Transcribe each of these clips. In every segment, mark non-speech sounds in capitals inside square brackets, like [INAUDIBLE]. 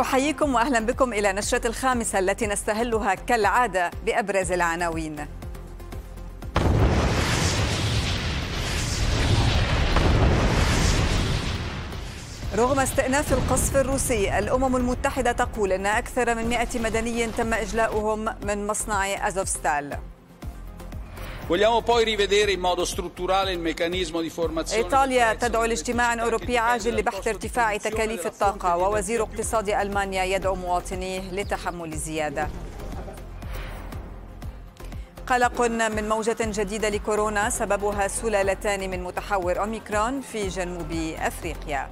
أحييكم وأهلا بكم إلى نشرة الخامسة التي نستهلها كالعادة بأبرز العناوين رغم استئناف القصف الروسي الأمم المتحدة تقول أن أكثر من 100 مدني تم إجلاؤهم من مصنع أزوفستال Vogliamo poi rivedere in modo strutturale il meccanismo di formazione إيطاليا تدعو لاجتماع أوروبي عاجل لبحث ارتفاع تكاليف الطاقة ووزير اقتصاد ألمانيا يدعو مواطنيه لتحمل الزيادة قلق من موجة جديدة لكورونا سببها سلالتان من متحور أوميكرون في جنوب أفريقيا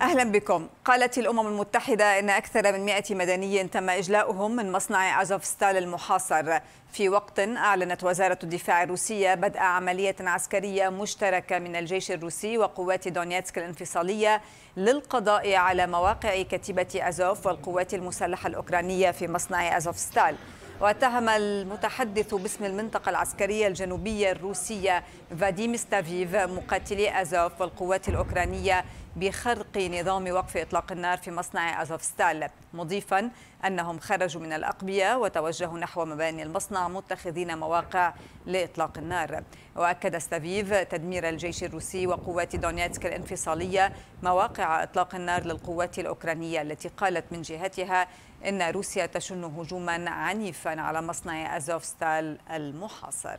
أهلا بكم قالت الأمم المتحدة أن أكثر من 100 مدني تم إجلاؤهم من مصنع أزوفستال المحاصر في وقت أعلنت وزارة الدفاع الروسية بدء عملية عسكرية مشتركة من الجيش الروسي وقوات دونيتسك الانفصالية للقضاء على مواقع كتيبة أزوف والقوات المسلحة الأوكرانية في مصنع أزوفستال واتهم المتحدث باسم المنطقة العسكرية الجنوبية الروسية فاديم ستافيف مقاتلي أزوف والقوات الأوكرانية بخرق نظام وقف إطلاق النار في مصنع أزوفستال مضيفا أنهم خرجوا من الأقبية وتوجهوا نحو مباني المصنع متخذين مواقع لإطلاق النار وأكد ستافيف تدمير الجيش الروسي وقوات دونيتسك الانفصالية مواقع إطلاق النار للقوات الأوكرانية التي قالت من جهتها إن روسيا تشن هجوما عنيفا على مصنع أزوفستال المحاصر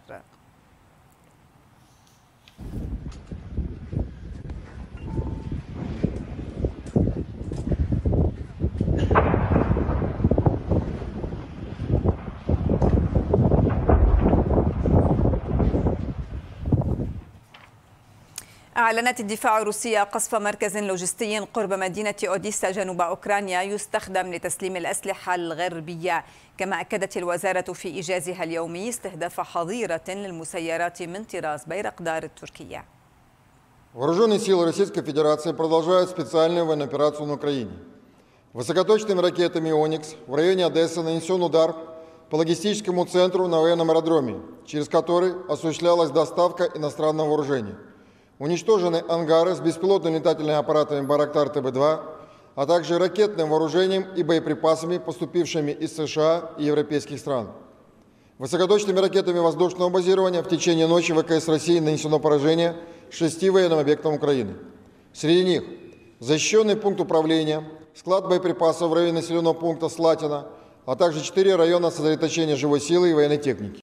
أعلنت الدفاع الروسية قصف مركز لوجستي قرب مدينة أوديسا جنوب أوكرانيا يستخدم لتسليم الأسلحة الغربية كما أكدت الوزارة في إيجازها اليومي استهداف حظيرة للمسيرات من طراز بيرقدار التركية Вооруженные силы Российской Федерации продолжают специальную военную операцию на Украине. Высокоточными ракетами «Оникс» в районе Одессы нанесен удар по логистическому центру на военном аэродроме, через который осуществлялась доставка иностранного вооружения – Уничтожены ангары с беспилотными летательными аппаратами «Барактар ТБ-2», а также ракетным вооружением и боеприпасами, поступившими из США и европейских стран. Высокоточными ракетами воздушного базирования в течение ночи ВКС России нанесено поражение шести военным объектам Украины. Среди них защищенный пункт управления, склад боеприпасов в районе населенного пункта Слатина, а также четыре района сосредоточения живой силы и военной техники.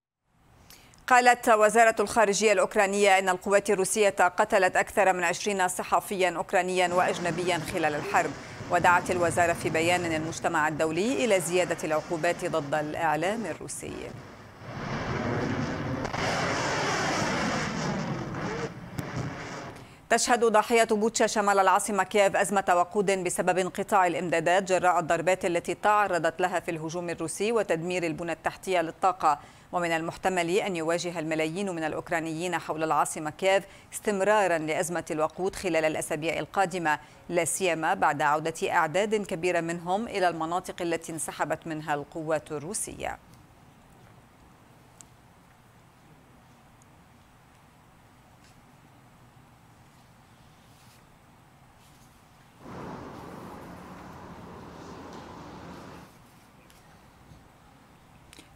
قالت وزارة الخارجية الأوكرانية أن القوات الروسية قتلت أكثر من 20 صحفيا أوكرانيا وأجنبيا خلال الحرب ودعت الوزارة في بيان المجتمع الدولي إلى زيادة العقوبات ضد الإعلام الروسي تشهد ضاحية بوتشا شمال العاصمة كييف أزمة وقود بسبب انقطاع الإمدادات جراء الضربات التي تعرضت لها في الهجوم الروسي وتدمير البنى التحتية للطاقة ومن المحتمل أن يواجه الملايين من الأوكرانيين حول العاصمة كييف استمرارا لأزمة الوقود خلال الأسابيع القادمة لا سيما بعد عودة أعداد كبيرة منهم إلى المناطق التي انسحبت منها القوات الروسية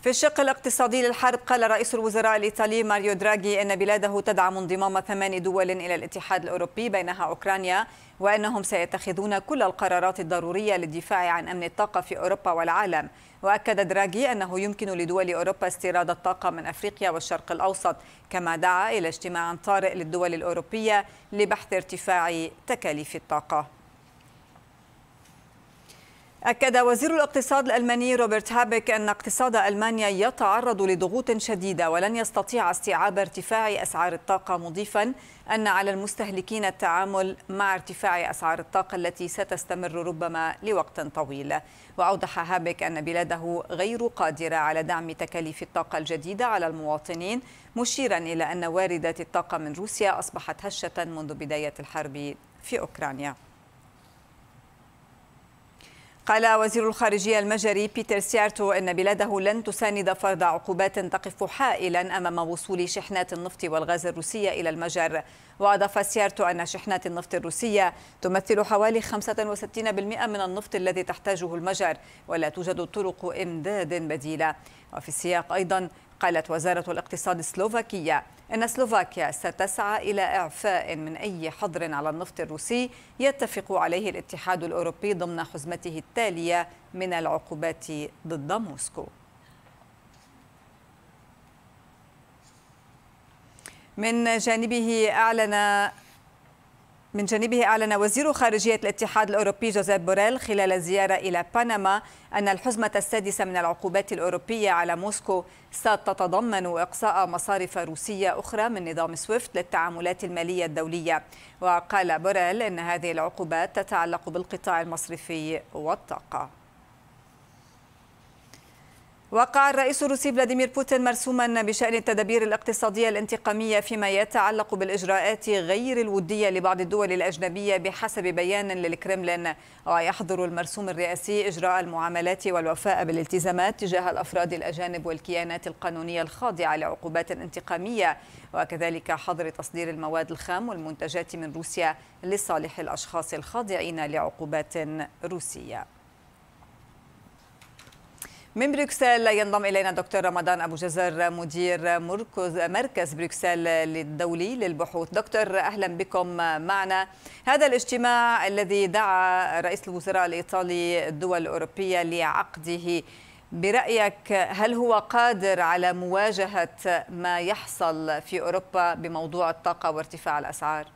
في الشق الاقتصادي للحرب قال رئيس الوزراء الإيطالي ماريو دراغي أن بلاده تدعم انضمام ثمان دول إلى الاتحاد الأوروبي بينها أوكرانيا وأنهم سيتخذون كل القرارات الضرورية للدفاع عن أمن الطاقة في أوروبا والعالم وأكد دراغي أنه يمكن لدول أوروبا استيراد الطاقة من أفريقيا والشرق الأوسط كما دعا إلى اجتماع طارئ للدول الأوروبية لبحث ارتفاع تكاليف الطاقة أكد وزير الاقتصاد الألماني روبرت هابك أن اقتصاد ألمانيا يتعرض لضغوط شديدة ولن يستطيع استيعاب ارتفاع أسعار الطاقة مضيفا أن على المستهلكين التعامل مع ارتفاع أسعار الطاقة التي ستستمر ربما لوقت طويل وأوضح هابك أن بلاده غير قادرة على دعم تكاليف الطاقة الجديدة على المواطنين مشيرا إلى أن واردات الطاقة من روسيا أصبحت هشة منذ بداية الحرب في أوكرانيا قال وزير الخارجية المجري بيتر سيارتو أن بلاده لن تساند فرض عقوبات تقف حائلا أمام وصول شحنات النفط والغاز الروسية إلى المجر وأضاف سيارتو أن شحنات النفط الروسية تمثل حوالي 65% من النفط الذي تحتاجه المجر ولا توجد طرق إمداد بديلة وفي السياق أيضا قالت وزارة الاقتصاد السلوفاكية أن سلوفاكيا ستسعى إلى إعفاء من أي حظر على النفط الروسي يتفق عليه الاتحاد الأوروبي ضمن حزمته التالية من العقوبات ضد موسكو من جانبه أعلن من جانبه أعلن وزير خارجية الاتحاد الأوروبي جوزيف بوريل خلال زيارة إلى بنما أن الحزمة السادسة من العقوبات الأوروبية على موسكو ستتضمن إقصاء مصارف روسية أخرى من نظام سويفت للتعاملات المالية الدولية وقال بوريل أن هذه العقوبات تتعلق بالقطاع المصرفي والطاقة وقع الرئيس الروسي فلاديمير بوتين مرسوما بشأن التدابير الاقتصادية الانتقامية فيما يتعلق بالإجراءات غير الودية لبعض الدول الأجنبية بحسب بيان للكرملين ويحظر المرسوم الرئاسي إجراء المعاملات والوفاء بالالتزامات تجاه الأفراد الأجانب والكيانات القانونية الخاضعة لعقوبات انتقامية وكذلك حظر تصدير المواد الخام والمنتجات من روسيا لصالح الأشخاص الخاضعين لعقوبات روسية من بروكسل ينضم إلينا دكتور رمضان أبو جزر مدير مركز مركز بروكسل الدولي للبحوث دكتور أهلا بكم معنا هذا الاجتماع الذي دعا رئيس الوزراء الإيطالي الدول الأوروبية لعقده برأيك هل هو قادر على مواجهة ما يحصل في أوروبا بموضوع الطاقة وارتفاع الأسعار؟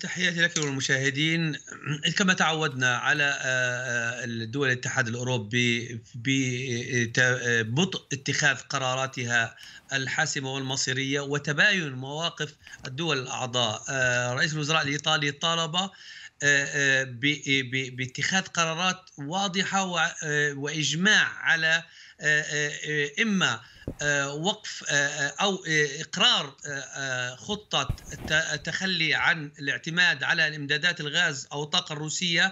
تحياتي لك والمشاهدين [CLEARS THROAT] كما تعودنا على آه، آه، الدول الاتحاد الاوروبي ببطء اتخاذ قراراتها الحاسمه والمصيريه وتباين مواقف الدول الاعضاء آه، رئيس الوزراء الايطالي طالب باتخاذ قرارات واضحه واجماع على اما وقف او اقرار خطه التخلي عن الاعتماد على الامدادات الغاز او الطاقه الروسيه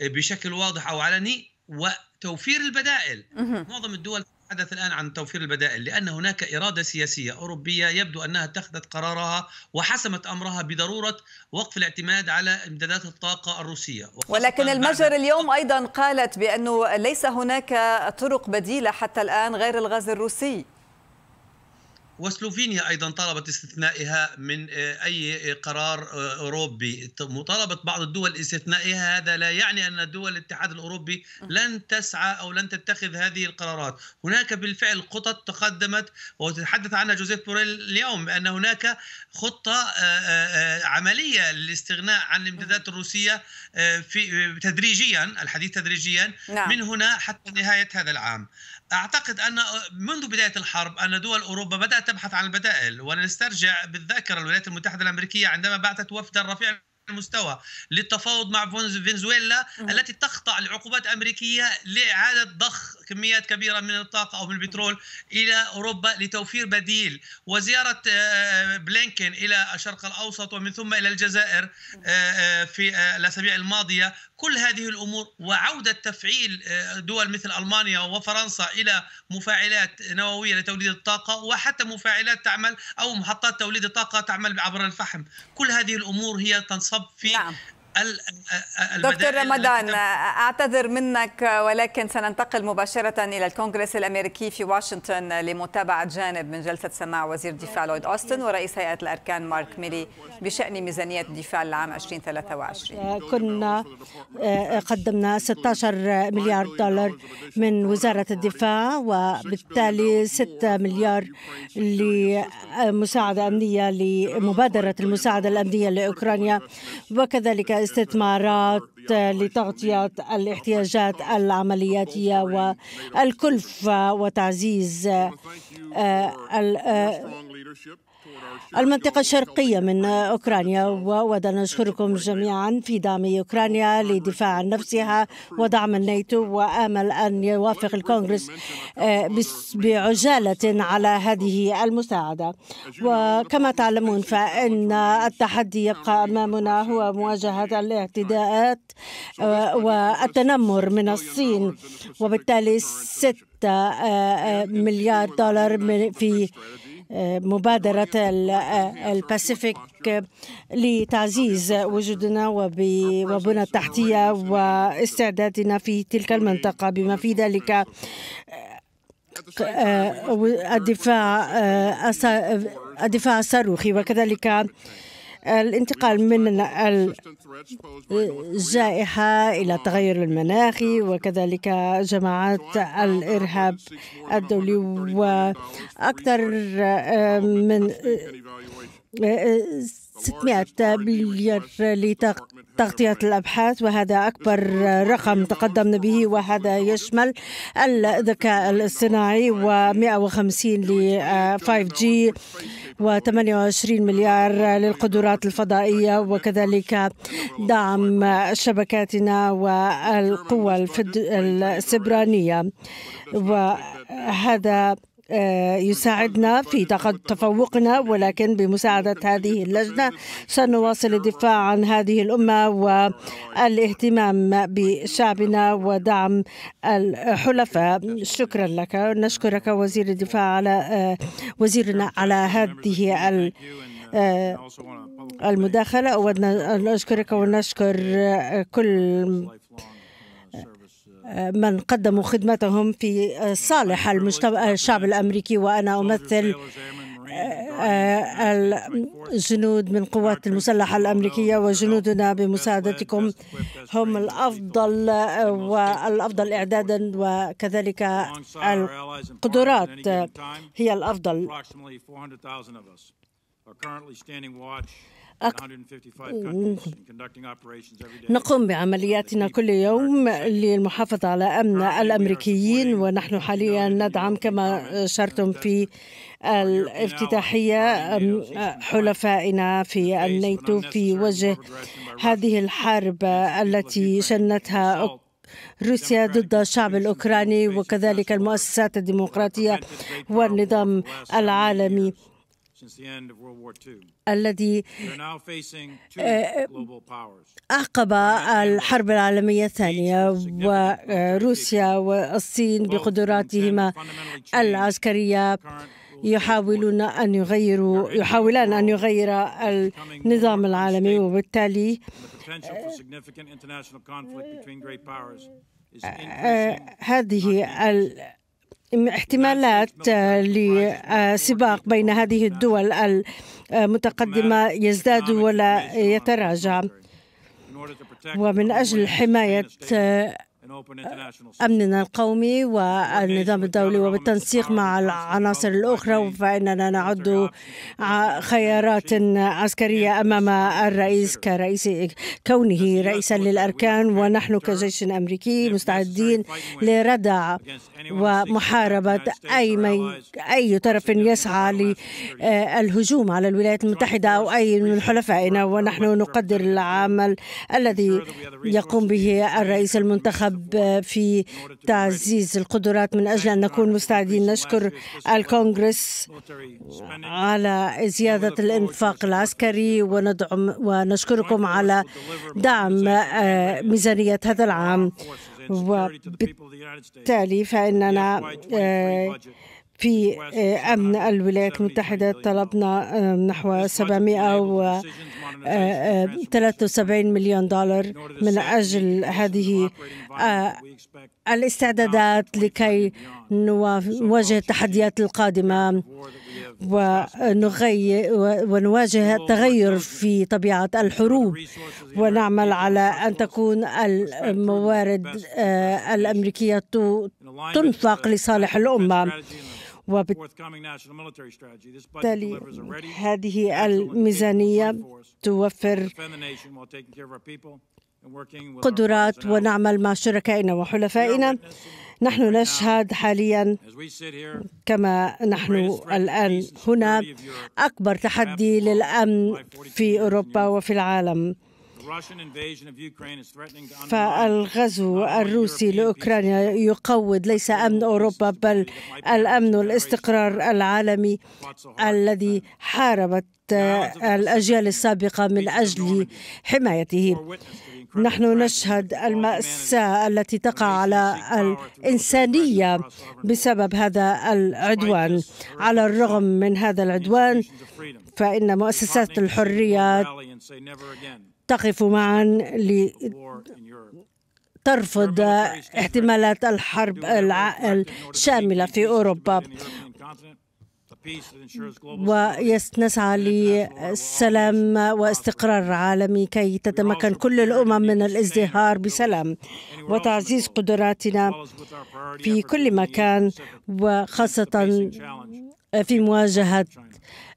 آه، بشكل واضح او علني وتوفير البدائل معظم الدول نتحدث الآن عن توفير البدائل لأن هناك إرادة سياسية أوروبية يبدو أنها اتخذت قرارها وحسمت أمرها بضرورة وقف الاعتماد على إمدادات الطاقة الروسية ولكن المجر اليوم أيضا قالت بأنه ليس هناك طرق بديلة حتى الآن غير الغاز الروسي وسلوفينيا ايضا طلبت استثنائها من آه، اي آه، قرار آه، اوروبي مطالبه بعض الدول استثنائها هذا لا يعني ان دول الاتحاد الاوروبي لن تسعى او لن تتخذ هذه القرارات هناك بالفعل خطط تقدمت وتحدث عنها جوزيف بوريل اليوم بان هناك خطه عمليه للاستغناء عن الامدادات الروسيه في تدريجيا الحديث تدريجيا نعم. من هنا حتى نهايه هذا العام اعتقد ان منذ بدايه الحرب ان دول اوروبا بدات تبحث عن البدائل ونسترجع بالذاكرة الولايات المتحدة الأمريكية عندما بعثت وفدا رفيع المستوى للتفاوض مع فنزويلا التي تخضع لعقوبات امريكيه لاعاده ضخ كميات كبيره من الطاقه او من البترول الى اوروبا لتوفير بديل وزياره آه، آه، بلينكن الى الشرق الاوسط ومن ثم الى الجزائر آه، في الاسابيع الماضيه كل هذه الامور وعوده تفعيل آه، دول مثل المانيا وفرنسا الى مفاعلات نوويه لتوليد الطاقه وحتى مفاعلات تعمل او محطات توليد الطاقه تعمل عبر الفحم، كل هذه الامور هي تنصب في نعم. دكتور رمضان اعتذر منك ولكن سننتقل مباشره الى الكونغرس الامريكي في واشنطن لمتابعه جانب من جلسه سماع وزير الدفاع لويد اوستن ورئيس هيئه الاركان مارك ميلي بشان ميزانيه الدفاع لعام 2023 كنا آه، قدمنا 16 مليار دولار من وزاره الدفاع وبالتالي 6 مليار لمساعده امنيه لمبادره المساعده الامنيه لاوكرانيا وكذلك استثمارات لتغطية الاحتياجات العملياتية والكلفة وتعزيز المنطقة الشرقية من أوكرانيا وأود أن أشكركم جميعا في دعم أوكرانيا لدفاع عن نفسها ودعم الناتو وآمل أن يوافق الكونغرس آه، بعجالة على هذه المساعدة وكما تعلمون فإن التحدي يبقى أمامنا هو مواجهة الاعتداءات آه، والتنمر من الصين وبالتالي 6 آه، مليار دولار في مبادرة الباسيفيك لتعزيز وجودنا وبنى التحتية واستعدادنا في تلك المنطقة بما في ذلك آه، الدفاع آه، الدفاع الصاروخي وكذلك الانتقال من الجائحة إلى التغير المناخي وكذلك جماعات الإرهاب الدولي وأكثر من 600 آه، آه، مليار لتغطية الأبحاث وهذا أكبر رقم تقدمنا به وهذا يشمل الذكاء الاصطناعي و 150 ل 5G آه، و28 مليار للقدرات الفضائية وكذلك دعم شبكاتنا والقوى السبرانية وهذا آه، يساعدنا في تفوقنا ولكن بمساعدة هذه اللجنة سنواصل الدفاع عن هذه الأمة والاهتمام بشعبنا ودعم الحلفاء شكرا لك نشكرك وزير الدفاع على آه، وزيرنا على هذه ال آه، المداخلة أود أن أشكرك ونشكر كل من قدموا خدمتهم في صالح المجتمع الشعب الأمريكي وأنا أمثل آه، الجنود من قوات المسلحة الأمريكية وجنودنا بمساعدتكم هم الأفضل والأفضل إعدادا وكذلك القدرات هي الأفضل نقوم بعملياتنا كل يوم للمحافظة على أمن الأمريكيين ونحن حاليا ندعم كما شرتم في الافتتاحية حلفائنا في الناتو في وجه هذه الحرب التي شنتها روسيا ضد الشعب الأوكراني وكذلك المؤسسات الديمقراطية والنظام العالمي الذي آه، أعقب الحرب العالمية الثانية وروسيا والصين بقدراتهما العسكرية يحاولون أن يغيروا يحاولان أن يغيرا النظام العالمي وبالتالي آه، آه، هذه احتمالات آه، لسباق بين هذه الدول المتقدمة يزداد ولا يتراجع ومن أجل حماية آه، أمننا القومي والنظام الدولي وبالتنسيق مع العناصر الأخرى فإننا نعد خيارات عسكرية أمام الرئيس كرئيس كونه رئيسا للأركان ونحن كجيش أمريكي مستعدين لردع ومحاربة أي من أي طرف يسعى للهجوم آه، على الولايات المتحدة أو أي من حلفائنا ونحن نقدر العمل الذي يقوم به الرئيس المنتخب العرب في تعزيز القدرات من أجل أن نكون مستعدين نشكر الكونغرس على زيادة الإنفاق العسكري وندعم ونشكركم على دعم آه، ميزانية هذا العام وبالتالي فإننا آه، في آه، أمن الولايات المتحدة طلبنا آه، نحو 773 آه، مليون دولار من أجل هذه الاستعدادات لكي نواجه التحديات القادمة ونواجه التغير في طبيعة الحروب ونعمل على أن تكون الموارد الأمريكية تنفق لصالح الأمة وبالتالي هذه الميزانية توفر قدرات ونعمل مع شركائنا وحلفائنا نحن نشهد حاليا كما نحن الآن هنا أكبر تحدي للأمن في أوروبا وفي العالم فالغزو uh, الروسي لاوكرانيا يقوض ليس امن اوروبا بل الامن والاستقرار العالمي الذي حاربت الاجيال السابقه من اجل حمايته نحن نشهد المأساة التي تقع على الإنسانية بسبب هذا العدوان على الرغم من هذا العدوان فإن مؤسسات الحرية تقف معا لترفض احتمالات الحرب الشاملة في أوروبا ونسعى للسلام واستقرار عالمي كي تتمكن كل الامم من الازدهار بسلام وتعزيز قدراتنا في كل مكان وخاصه في مواجهه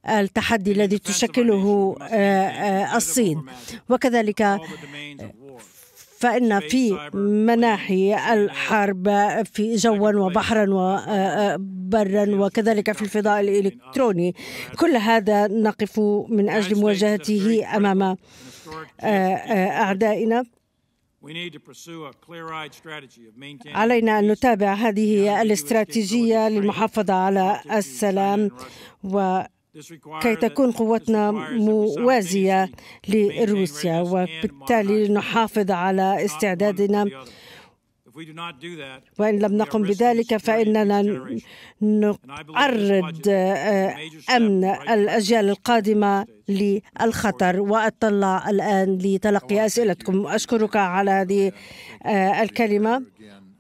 التحدي الذي تشكله آه، آه، الصين وكذلك فإن في مناحي الحرب في جوا وبحرا وبرا آه، وكذلك في الفضاء الإلكتروني كل هذا نقف من أجل مواجهته أمام أعدائنا علينا أن نتابع هذه الاستراتيجية للمحافظة على السلام و كي تكون قوتنا موازية لروسيا وبالتالي نحافظ على استعدادنا وإن لم نقم بذلك فإننا نعرض آه، أمن الأجيال القادمة للخطر وأطلع الآن لتلقي أسئلتكم أشكرك على هذه آه، الكلمة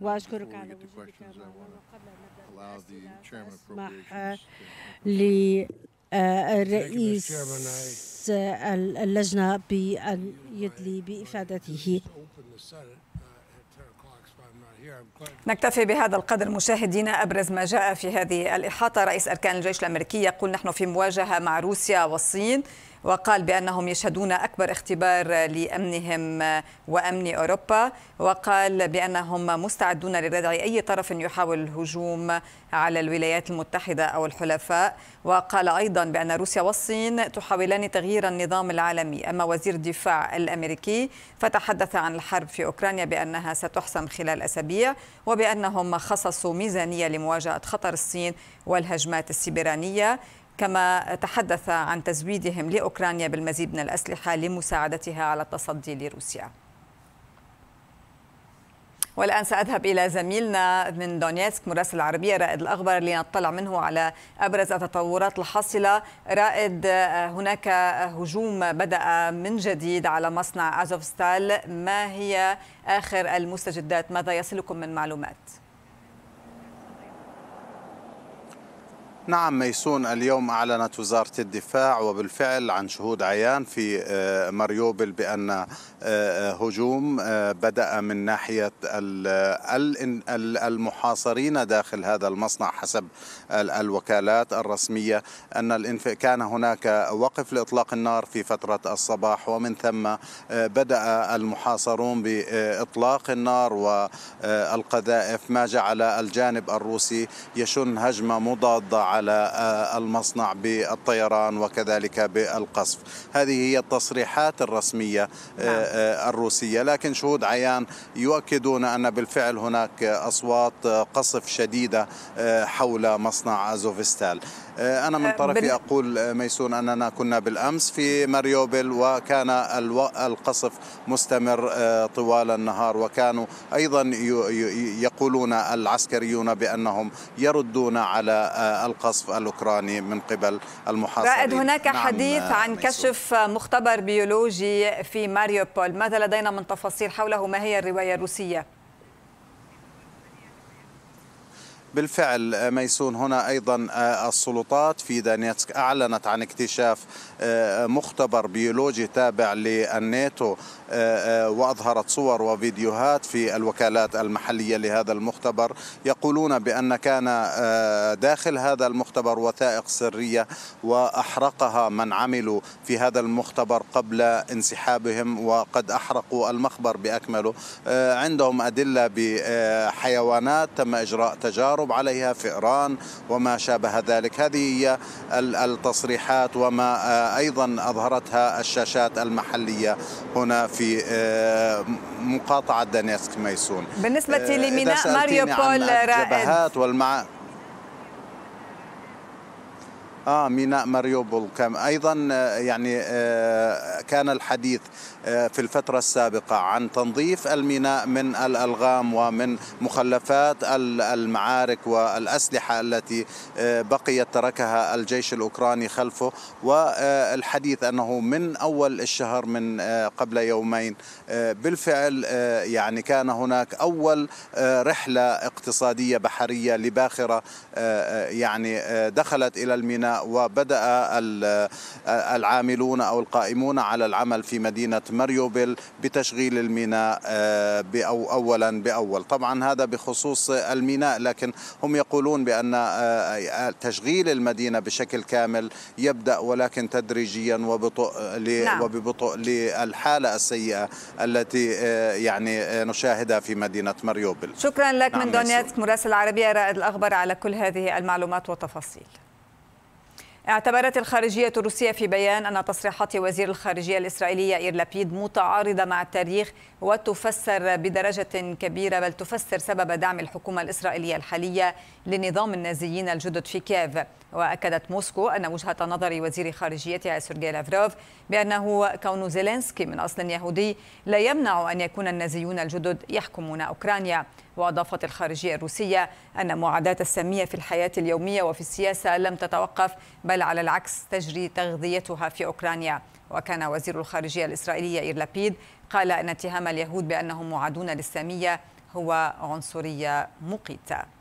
وأشكرك على وجودك معنا أسمح آه، آه، الرئيس آه، اللجنة بان يدلي بإفادته نكتفي بهذا القدر مشاهدينا ابرز ما جاء في هذه الاحاطه رئيس اركان الجيش الامريكي يقول نحن في مواجهه مع روسيا والصين وقال بأنهم يشهدون أكبر اختبار لأمنهم وأمن أوروبا وقال بأنهم مستعدون لردع أي طرف يحاول الهجوم على الولايات المتحدة أو الحلفاء وقال أيضا بأن روسيا والصين تحاولان تغيير النظام العالمي أما وزير الدفاع الأمريكي فتحدث عن الحرب في أوكرانيا بأنها ستحسم خلال أسابيع وبأنهم خصصوا ميزانية لمواجهة خطر الصين والهجمات السبرانية كما تحدث عن تزويدهم لأوكرانيا بالمزيد من الأسلحة لمساعدتها على التصدي لروسيا والآن سأذهب إلى زميلنا من دونيتسك مراسل العربية رائد الأخبار لنطلع منه على أبرز التطورات الحاصلة رائد هناك هجوم بدأ من جديد على مصنع أزوفستال ما هي آخر المستجدات ماذا يصلكم من معلومات؟ نعم ميسون اليوم أعلنت وزارة الدفاع وبالفعل عن شهود عيان في آه، مريوبل بأن آه، آه، هجوم بدأ من ناحية المحاصرين داخل هذا المصنع حسب الوكالات الرسمية أن كان هناك وقف لإطلاق النار في فترة الصباح ومن ثم بدأ المحاصرون بإطلاق النار والقذائف ما جعل الجانب الروسي يشن هجمة مضادة على آه، المصنع بالطيران وكذلك بالقصف هذه هي التصريحات الرسمية آه، نعم. آه، الروسية لكن شهود عيان يؤكدون أن بالفعل هناك أصوات قصف شديدة حول مصنع أزوفستال أنا من طرفي أقول ميسون أننا كنا بالأمس في ماريوبل وكان القصف مستمر طوال النهار وكانوا أيضا يقولون العسكريون بأنهم يردون على القصف القصف الأوكراني من قبل المحاصرين رائد هناك نعم حديث آه، عن ميسو. كشف مختبر بيولوجي في ماريوبول ماذا لدينا من تفاصيل حوله ما هي الرواية الروسية؟ بالفعل آه، ميسون هنا أيضا آه، السلطات في دانيتسك أعلنت عن اكتشاف آه، مختبر بيولوجي تابع للناتو وأظهرت صور وفيديوهات في الوكالات المحلية لهذا المختبر يقولون بأن كان داخل هذا المختبر وثائق سرية وأحرقها من عملوا في هذا المختبر قبل انسحابهم وقد أحرقوا المخبر بأكمله عندهم أدلة بحيوانات تم إجراء تجارب المغلوب عليها فئران وما شابه ذلك هذه هي التصريحات وما آه، أيضا أظهرتها الشاشات المحلية هنا في آه، مقاطعة دانيسك ميسون بالنسبة آه، لميناء ماريوبول رائد والمع... آه ميناء ماريوبول كان أيضا آه، يعني آه، كان الحديث آه، في الفترة السابقة عن تنظيف الميناء من الألغام ومن مخلفات المعارك والأسلحة التي بقيت تركها الجيش الأوكراني خلفه والحديث أنه من أول الشهر من قبل يومين بالفعل يعني كان هناك أول رحلة اقتصادية بحرية لباخرة يعني دخلت إلى الميناء وبدأ العاملون أو القائمون على العمل في مدينة ماريوبل بتشغيل الميناء آه، أو أولا بأول طبعا هذا بخصوص الميناء لكن هم يقولون بأن آه، آه، تشغيل المدينة بشكل كامل يبدأ ولكن تدريجيا وببطء نعم. وببطء للحالة السيئة التي يعني نشاهدها في مدينة ماريوبل شكرا لك نعم من دونيتسك مراسل العربية رائد الأخبار على كل هذه المعلومات والتفاصيل اعتبرت الخارجية الروسية في بيان أن تصريحات وزير الخارجية الإسرائيلية إير لابيد متعارضة مع التاريخ وتفسر بدرجة كبيرة بل تفسر سبب دعم الحكومة الإسرائيلية الحالية لنظام النازيين الجدد في كييف وأكدت موسكو أن وجهة نظر وزير خارجيتها سيرجي لافروف بأنه كون زيلينسكي من أصل يهودي لا يمنع أن يكون النازيون الجدد يحكمون أوكرانيا وأضافت الخارجية الروسية أن معاداة السامية في الحياة اليومية وفي السياسة لم تتوقف بل على العكس تجري تغذيتها في أوكرانيا وكان وزير الخارجية الإسرائيلية إير لابيد قال أن اتهام اليهود بأنهم معادون للسامية هو عنصرية مقيته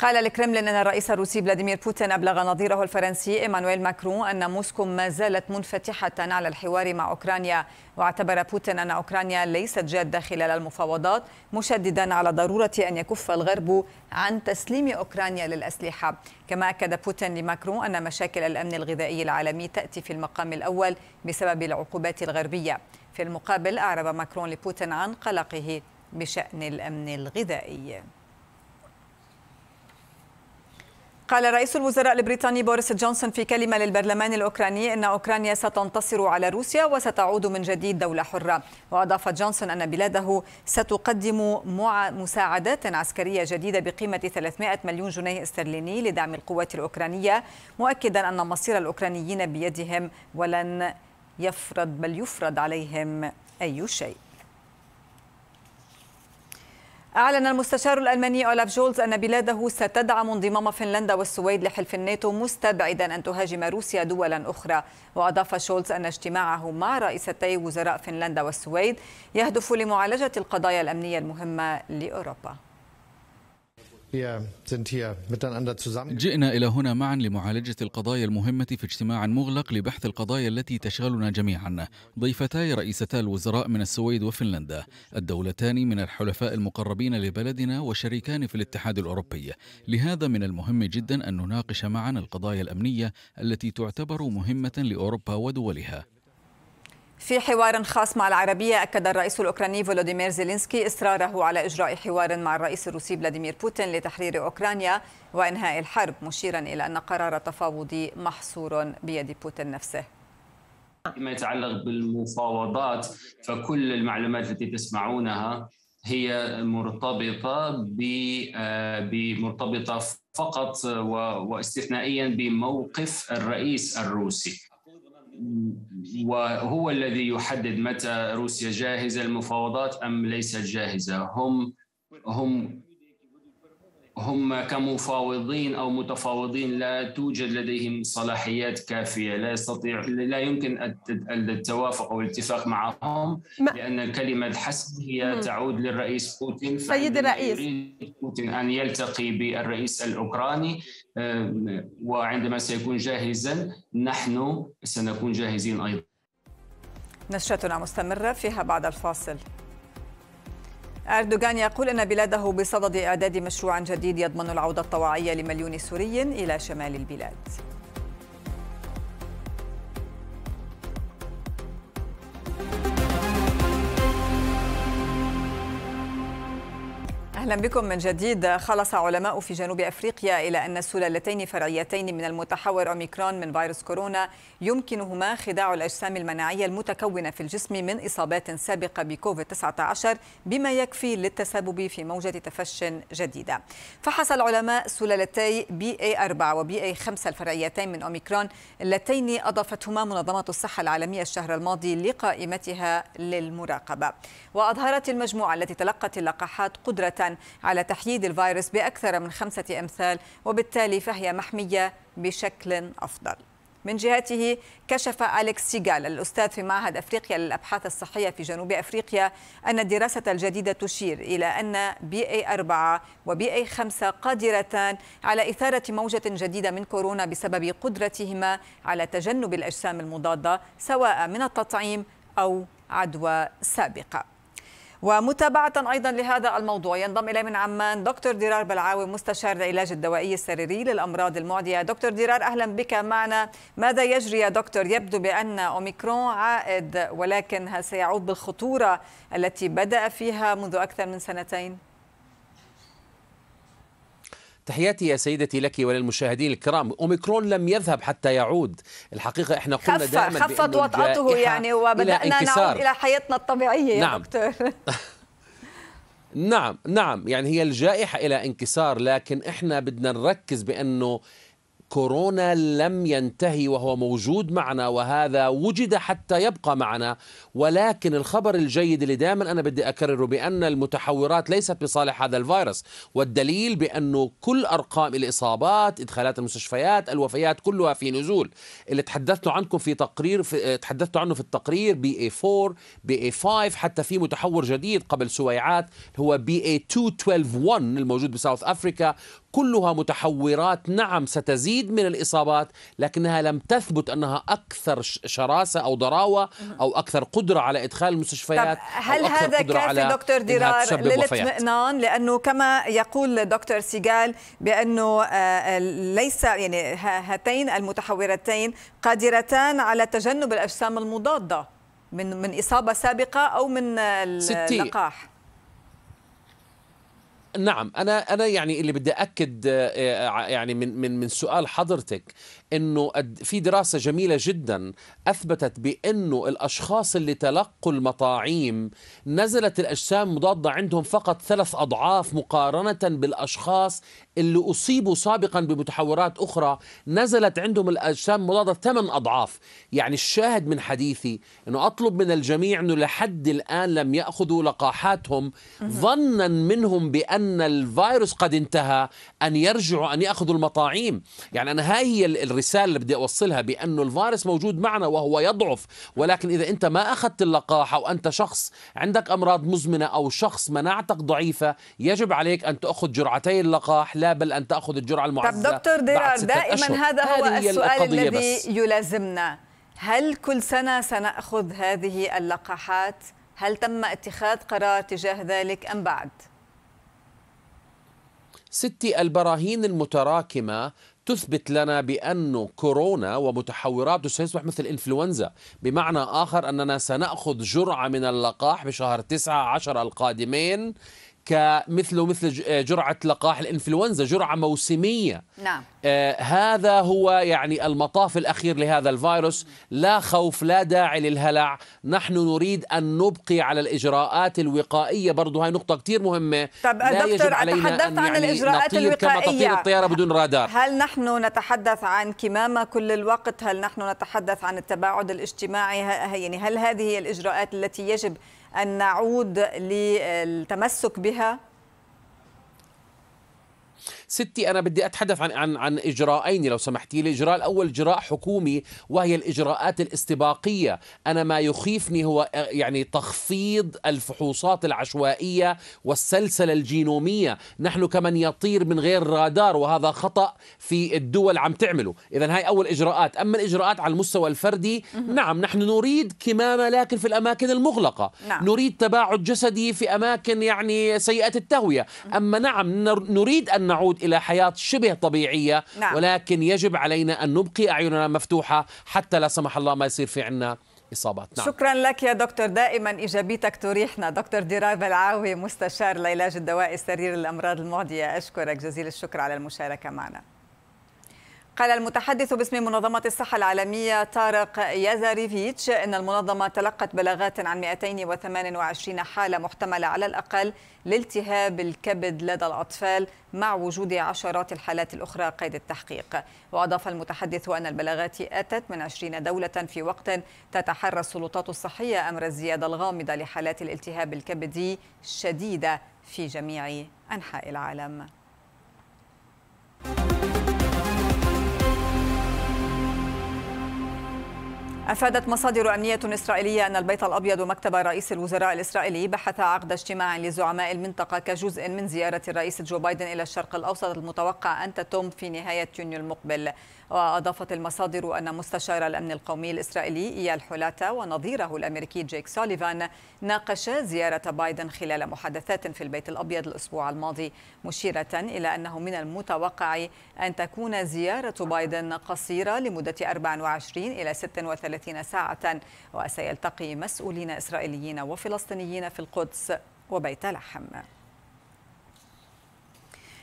قال الكرملين أن الرئيس الروسي فلاديمير بوتين أبلغ نظيره الفرنسي إيمانويل ماكرون أن موسكو ما زالت منفتحة على الحوار مع أوكرانيا واعتبر بوتين أن أوكرانيا ليست جادة خلال المفاوضات مشددا على ضرورة أن يكف الغرب عن تسليم أوكرانيا للأسلحة كما أكد بوتين لماكرون أن مشاكل الأمن الغذائي العالمي تأتي في المقام الأول بسبب العقوبات الغربية في المقابل أعرب ماكرون لبوتين عن قلقه بشأن الأمن الغذائي قال رئيس الوزراء البريطاني بوريس جونسون في كلمة للبرلمان الأوكراني أن أوكرانيا ستنتصر على روسيا وستعود من جديد دولة حرة وأضاف جونسون أن بلاده ستقدم مساعدات عسكرية جديدة بقيمة 300 مليون جنيه استرليني لدعم القوات الأوكرانية مؤكدا أن مصير الأوكرانيين بيدهم ولن يفرض بل يفرض عليهم أي شيء أعلن المستشار الألماني أولاف جولز أن بلاده ستدعم انضمام فنلندا والسويد لحلف الناتو مستبعدا أن تهاجم روسيا دولا أخرى وأضاف شولز أن اجتماعه مع رئيستي وزراء فنلندا والسويد يهدف لمعالجة القضايا الأمنية المهمة لأوروبا جئنا إلى هنا معا لمعالجة القضايا المهمة في اجتماع مغلق لبحث القضايا التي تشغلنا جميعا ضيفتاي رئيستا الوزراء من السويد وفنلندا الدولتان من الحلفاء المقربين لبلدنا وشريكان في الاتحاد الأوروبي لهذا من المهم جدا أن نناقش معا القضايا الأمنية التي تعتبر مهمة لأوروبا ودولها في حوار خاص مع العربية أكد الرئيس الأوكراني فولوديمير زيلينسكي إصراره على إجراء حوار مع الرئيس الروسي فلاديمير بوتين لتحرير أوكرانيا وإنهاء الحرب مشيرا إلى أن قرار التفاوض محصور بيد بوتين نفسه فيما يتعلق بالمفاوضات فكل المعلومات التي تسمعونها هي مرتبطة آه، بمرتبطة فقط واستثنائيا بموقف الرئيس الروسي وهو الذي يحدد متى روسيا جاهزة المفاوضات أم ليست جاهزة هم هم هم كمفاوضين او متفاوضين لا توجد لديهم صلاحيات كافيه لا يستطيع لا يمكن التوافق او الاتفاق معهم ما لان كلمه حسم هي م. تعود للرئيس بوتين سيد الرئيس بوتين ان يلتقي بالرئيس الاوكراني آه، وعندما سيكون جاهزا نحن سنكون جاهزين ايضا نشرتنا مستمره فيها بعد الفاصل أردوغان يقول أن بلاده بصدد إعداد مشروع جديد يضمن العودة الطوعية لمليون سوري إلى شمال البلاد أهلا بكم من جديد خلص علماء في جنوب أفريقيا إلى أن سلالتين فرعيتين من المتحور أوميكرون من فيروس كورونا يمكنهما خداع الأجسام المناعية المتكونة في الجسم من إصابات سابقة بكوفيد-19 بما يكفي للتسبب في موجة تفش جديدة فحص العلماء سلالتي بي اي 4 وبي اي 5 الفرعيتين من أوميكرون اللتين أضافتهما منظمة الصحة العالمية الشهر الماضي لقائمتها للمراقبة وأظهرت المجموعة التي تلقت اللقاحات قدرة على تحييد الفيروس بأكثر من خمسة أمثال وبالتالي فهي محمية بشكل أفضل من جهته كشف أليكس سيغال الأستاذ في معهد أفريقيا للأبحاث الصحية في جنوب أفريقيا أن الدراسة الجديدة تشير إلى أن بي أي أربعة وبي أي خمسة قادرتان على إثارة موجة جديدة من كورونا بسبب قدرتهما على تجنب الأجسام المضادة سواء من التطعيم أو عدوى سابقة ومتابعة أيضا لهذا الموضوع ينضم إلي من عمان دكتور ديرار بلعاوي مستشار العلاج الدوائي السريري للأمراض المعدية دكتور ديرار أهلا بك معنا ماذا يجري يا دكتور يبدو بأن أوميكرون عائد ولكن هل سيعود بالخطورة التي بدأ فيها منذ أكثر من سنتين؟ تحياتي يا سيدتي لك وللمشاهدين الكرام اوميكرون لم يذهب حتى يعود الحقيقه احنا قلنا خف دائما خفت وطأته يعني وبدانا نعود الى حياتنا الطبيعيه يا نعم. دكتور [LAUGHS] نعم نعم يعني هي الجائحه الى انكسار لكن احنا بدنا نركز بانه كورونا لم ينتهي وهو موجود معنا وهذا وجد حتى يبقى معنا ولكن الخبر الجيد اللي دائما انا بدي اكرره بان المتحورات ليست بصالح هذا الفيروس والدليل بانه كل ارقام الاصابات ادخالات المستشفيات الوفيات كلها في نزول اللي تحدثت عنكم في تقرير في آه، تحدثت عنه في التقرير بي اي 4 بي اي 5 حتى في متحور جديد قبل سويعات هو بي اي 2 12 1 الموجود بساوث افريكا كلها متحورات نعم ستزيد من الإصابات لكنها لم تثبت أنها أكثر شراسة أو ضراوة أو أكثر قدرة على إدخال المستشفيات هل هذا كافي دكتور ديرار للاطمئنان لأنه كما يقول دكتور سيغال بأنه آه، ليس يعني هاتين المتحورتين قادرتان على تجنب الأجسام المضادة من من إصابة سابقة أو من اللقاح نعم انا انا يعني اللي بدي اكد آه، آه، يعني من من من سؤال حضرتك انه في دراسه جميله جدا اثبتت بانه الاشخاص اللي تلقوا المطاعيم نزلت الاجسام المضاده عندهم فقط ثلاث اضعاف مقارنه بالاشخاص اللي اصيبوا سابقا بمتحورات اخرى نزلت عندهم الاجسام المضاده ثمان اضعاف، يعني الشاهد من حديثي انه اطلب من الجميع انه لحد الان لم ياخذوا لقاحاتهم ظنا منهم بان الفيروس قد انتهى ان يرجعوا ان ياخذوا المطاعيم، يعني انا هاي هي الرساله اللي بدي اوصلها بانه الفيروس موجود معنا وهو يضعف ولكن اذا انت ما اخذت اللقاح او انت شخص عندك امراض مزمنه او شخص مناعتك ضعيفه يجب عليك ان تاخذ جرعتي اللقاح لا بل ان تاخذ الجرعه المعززه طب دكتور ديرار دائما هذا هو السؤال الذي بس. يلازمنا هل كل سنه سناخذ هذه اللقاحات هل تم اتخاذ قرار تجاه ذلك ام بعد ستي البراهين المتراكمة تثبت لنا بأن كورونا ومتحوراته سيصبح مثل إنفلونزا بمعنى آخر أننا سنأخذ جرعة من اللقاح بشهر تسعة عشر القادمين كمثله مثل آه، جرعة لقاح الإنفلونزا جرعة موسمية نعم. آه هذا هو يعني المطاف الأخير لهذا الفيروس لا خوف لا داعي للهلع نحن نريد أن نبقي على الإجراءات الوقائية برضو هاي نقطة كتير مهمة طب لا يجب علينا أن عن يعني الإجراءات نطير الوقائية كما تطير الطيارة بدون رادار هل نحن نتحدث عن كمامة كل الوقت هل نحن نتحدث عن التباعد الاجتماعي يعني هل هذه هي الإجراءات التي يجب أن نعود للتمسك بها ستي أنا بدي أتحدث عن عن عن إجراءين لو سمحتي لي الإجراء الأول إجراء حكومي وهي الإجراءات الاستباقية أنا ما يخيفني هو آه، يعني تخفيض الفحوصات العشوائية والسلسلة الجينومية نحن كمن يطير من غير رادار وهذا خطأ في الدول عم تعمله إذا هاي أول إجراءات أما الإجراءات على المستوى الفردي نعم نحن نريد كمامة لكن في الأماكن المغلقة نعم. نريد تباعد جسدي في أماكن يعني سيئة التهوية أما نعم نريد أن نعود إلى حياة شبه طبيعية نعم. ولكن يجب علينا أن نبقي أعيننا مفتوحة حتى لا سمح الله ما يصير في عنا اصابات نعم. شكرا لك يا دكتور دائما إيجابيتك تريحنا دكتور ديرار بلعاوي مستشار العلاج الدوائي السرير للامراض المعديه اشكرك جزيل الشكر على المشاركه معنا قال المتحدث باسم منظمة الصحة العالمية طارق يازاريفيتش أن المنظمة تلقت بلاغات عن 228 حالة محتملة على الأقل لالتهاب الكبد لدى الأطفال مع وجود عشرات الحالات الأخرى قيد التحقيق وأضاف المتحدث أن البلاغات أتت من 20 دولة في وقت تتحرى السلطات الصحية أمر الزيادة الغامضة لحالات الالتهاب الكبدي الشديدة في جميع أنحاء العالم. أفادت مصادر أمنية إسرائيلية أن البيت الأبيض ومكتب رئيس الوزراء الإسرائيلي بحثا عقد اجتماع لزعماء المنطقة كجزء من زيارة الرئيس جو بايدن إلى الشرق الأوسط المتوقع أن تتم في نهاية يونيو المقبل وأضافت المصادر أن مستشار الأمن القومي الإسرائيلي إيال حولاتا ونظيره الأمريكي جيك سوليفان ناقشا زيارة بايدن خلال محادثات في البيت الأبيض الأسبوع الماضي مشيرة إلى أنه من المتوقع أن تكون زيارة بايدن قصيرة لمدة 24 إلى 36 ساعة وسيلتقي مسؤولين إسرائيليين وفلسطينيين في القدس وبيت لحم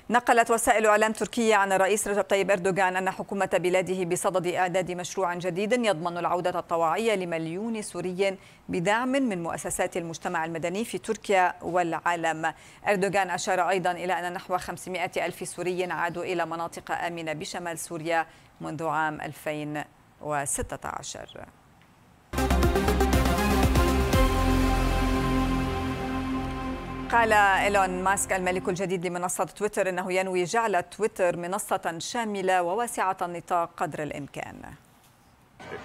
نقلت وسائل اعلام تركيا عن الرئيس رجب طيب اردوغان ان حكومه بلاده بصدد اعداد مشروع جديد يضمن العوده الطوعيه لمليون سوري بدعم من مؤسسات المجتمع المدني في تركيا والعالم. اردوغان اشار ايضا الى ان نحو 500 الف سوري عادوا الى مناطق امنه بشمال سوريا منذ عام 2016. قال إيلون ماسك الملك الجديد لمنصة تويتر أنه ينوي جعل تويتر منصة شاملة وواسعة النطاق قدر الإمكان.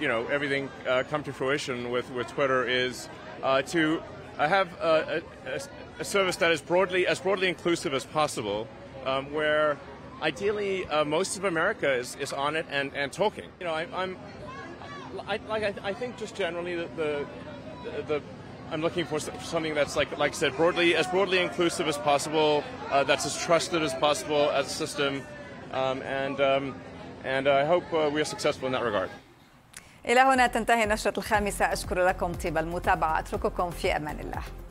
You know, everything uh, come to fruition with, with Twitter is uh, to uh, have a, a, a service that is broadly as broadly inclusive as possible, um, where ideally uh, most of America is, is on it and, and talking. You know, I, I'm I, like I, I think just generally the the, the I'm looking for something that's like, like I said, broadly as broadly inclusive as possible, uh, that's as trusted as possible as a system, um, and um, and I hope uh, we are successful in that regard. إلى هنا تنتهي نشرة الخامسة أشكر لكم طيب المتابعة أترككم في أمان الله